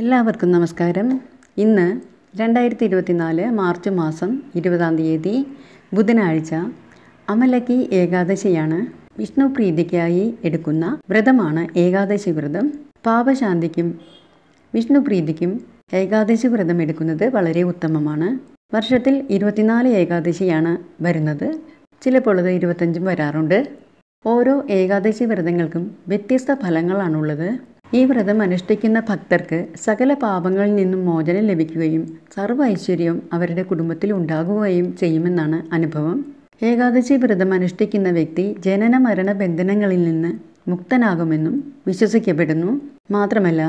എല്ലാവർക്കും നമസ്കാരം ഇന്ന് രണ്ടായിരത്തി ഇരുപത്തിനാല് മാർച്ച് മാസം ഇരുപതാം തീയതി ബുധനാഴ്ച അമലക്കി ഏകാദശിയാണ് വിഷ്ണു പ്രീതിക്കായി എടുക്കുന്ന വ്രതമാണ് ഏകാദശി വ്രതം പാപശാന്തിക്കും വിഷ്ണു പ്രീതിക്കും ഏകാദശി വ്രതം എടുക്കുന്നത് വളരെ ഉത്തമമാണ് വർഷത്തിൽ ഇരുപത്തിനാല് ഏകാദശിയാണ് വരുന്നത് ചിലപ്പോൾ അത് ഇരുപത്തഞ്ചും വരാറുണ്ട് ഓരോ ഏകാദശി വ്രതങ്ങൾക്കും വ്യത്യസ്ത ഫലങ്ങളാണുള്ളത് ഈ വ്രതം അനുഷ്ഠിക്കുന്ന ഭക്തർക്ക് സകല പാപങ്ങളിൽ നിന്നും മോചനം ലഭിക്കുകയും സർവ്വ ഐശ്വര്യവും അവരുടെ കുടുംബത്തിൽ ഉണ്ടാകുകയും ചെയ്യുമെന്നാണ് അനുഭവം ഏകാദശി വ്രതം അനുഷ്ഠിക്കുന്ന വ്യക്തി ജനന മരണ ബന്ധനങ്ങളിൽ നിന്ന് മുക്തനാകുമെന്നും വിശ്വസിക്കപ്പെടുന്നു മാത്രമല്ല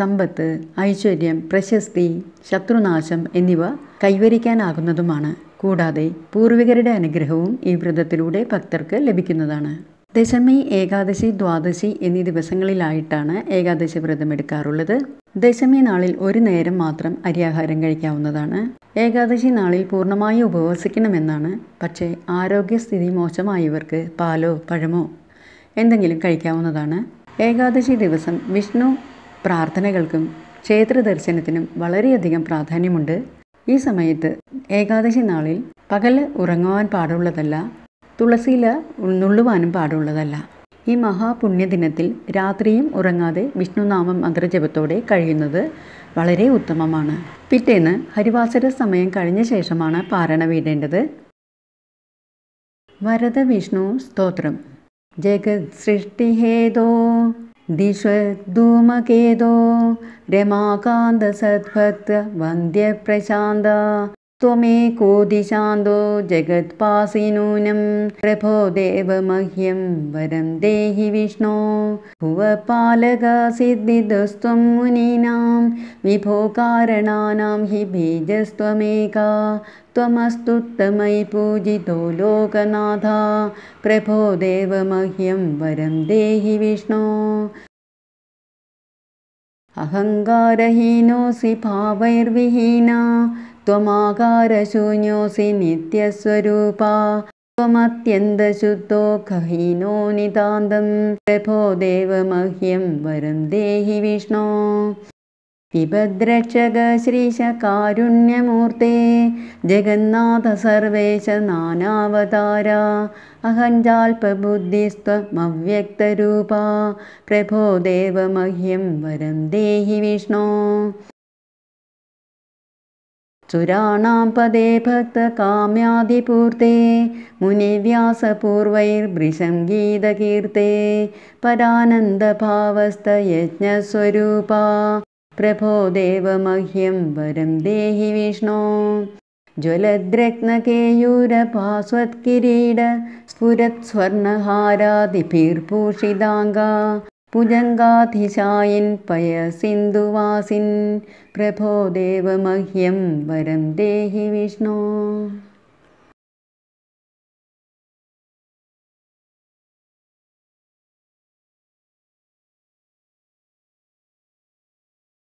സമ്പത്ത് ഐശ്വര്യം പ്രശസ്തി ശത്രുനാശം എന്നിവ കൈവരിക്കാനാകുന്നതുമാണ് കൂടാതെ പൂർവികരുടെ അനുഗ്രഹവും ഈ വ്രതത്തിലൂടെ ഭക്തർക്ക് ലഭിക്കുന്നതാണ് ദശമി ഏകാദശി ദ്വാദശി എന്നീ ദിവസങ്ങളിലായിട്ടാണ് ഏകാദശി വ്രതം എടുക്കാറുള്ളത് ദശമി നാളിൽ ഒരു നേരം മാത്രം അരിയാഹാരം കഴിക്കാവുന്നതാണ് ഏകാദശി നാളിൽ പൂർണ്ണമായി ഉപവസിക്കണമെന്നാണ് പക്ഷേ ആരോഗ്യസ്ഥിതി മോശമായവർക്ക് പാലോ പഴമോ എന്തെങ്കിലും കഴിക്കാവുന്നതാണ് ഏകാദശി ദിവസം വിഷ്ണു പ്രാർത്ഥനകൾക്കും ക്ഷേത്ര ദർശനത്തിനും വളരെയധികം പ്രാധാന്യമുണ്ട് ഈ സമയത്ത് ഏകാദശി നാളിൽ പകൽ ഉറങ്ങുവാൻ പാടുള്ളതല്ല തുളസിയില നുള്ളുവാനും പാടുള്ളതല്ല ഈ മഹാപുണ്യദിനത്തിൽ രാത്രിയും ഉറങ്ങാതെ വിഷ്ണുനാമം മന്ത്രജപത്തോടെ കഴിയുന്നത് വളരെ ഉത്തമമാണ് പിറ്റേന്ന് ഹരിവാസര സമയം കഴിഞ്ഞ ശേഷമാണ് പാരണ വീടേണ്ടത് വരദ വിഷ്ണു സ്തോത്രം രമാകാന്ത സദ്ഭക്ത വന്ദ്യ പ്രശാന്ത त्वमेको दिशान्दो नूनं प्रभो देव मह्यं वरं देहि विष्णो भुवपालकसिद्धिदस्त्वं मुनीनां विभो कारणानां हि बीजस्त्वमेका त्वमस्तुत्तमयि पूजितो लोकनाथ प्रभो देव मह्यं वरं देहि विष्णो अहङ्कारहीनोऽ भावैर्विहीना त्वमाकारशून्योऽसि नित्यस्वरूपा त्वमत्यन्तशुद्धो कहीनो नितान्तं प्रभो देव मह्यं वरं देहि विष्णो विभद्रक्षग श्रीशकारुण्यमूर्ते जगन्नाथ सर्वेश नानावतारा अहञ्जाल्पबुद्धिस्त्वमव्यक्तरूपा प्रभो देव मह्यं वरं देहि विष्णो सुराणां पदे भक्तकाम्यादिपूर्ते मुनिव्यासपूर्वैर्भृसङ्गीतकीर्ते परानन्दभावस्तयज्ञस्वरूपा प्रभो देवमह्यं वरं देहि विष्णो ज्वलद्रग्नकेयूरपास्वत्किरीड स्फुरत् भुजङ्गाधिशायिन् पयसिन्धुवासिन् प्रभो देव मह्यं वरं देहि विष्णो